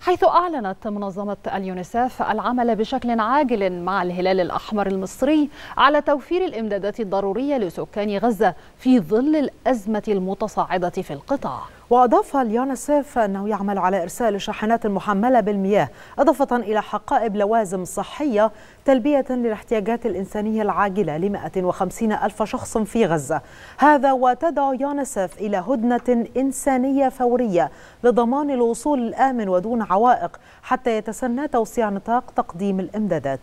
حيث أعلنت منظمة اليونيسف العمل بشكل عاجل مع الهلال الأحمر المصري على توفير الإمدادات الضرورية لسكان غزة في ظل الأزمة المتصاعدة في القطاع وأضاف اليونسيف أنه يعمل على إرسال شاحنات محملة بالمياه إضافة إلى حقائب لوازم صحية تلبية للاحتياجات الإنسانية العاجلة ل 150 ألف شخص في غزة هذا وتدعو يونسيف إلى هدنة إنسانية فورية لضمان الوصول الآمن ودون عوائق حتى يتسنى توسيع نطاق تقديم الإمدادات